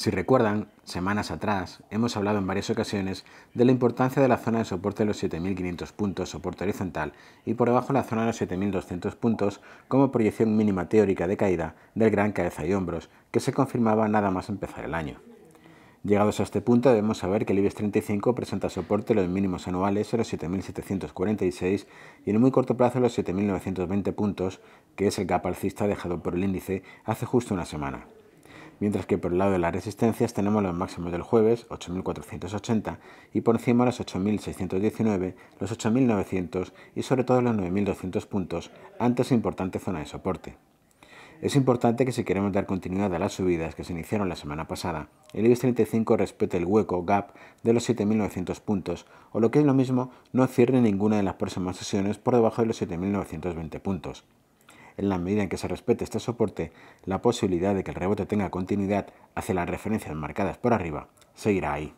Si recuerdan, semanas atrás hemos hablado en varias ocasiones de la importancia de la zona de soporte de los 7.500 puntos, soporte horizontal, y por debajo la zona de los 7.200 puntos como proyección mínima teórica de caída del gran cabeza y hombros, que se confirmaba nada más empezar el año. Llegados a este punto debemos saber que el IBEX 35 presenta soporte en los mínimos anuales de los 7.746 y en un muy corto plazo los 7.920 puntos, que es el gap alcista dejado por el índice hace justo una semana mientras que por el lado de las resistencias tenemos los máximos del jueves, 8.480, y por encima los 8.619, los 8.900 y sobre todo los 9.200 puntos, antes importante zona de soporte. Es importante que si queremos dar continuidad a las subidas que se iniciaron la semana pasada, el IBEX 35 respete el hueco gap de los 7.900 puntos, o lo que es lo mismo, no cierre ninguna de las próximas sesiones por debajo de los 7.920 puntos en la medida en que se respete este soporte, la posibilidad de que el rebote tenga continuidad hacia las referencias marcadas por arriba seguirá ahí.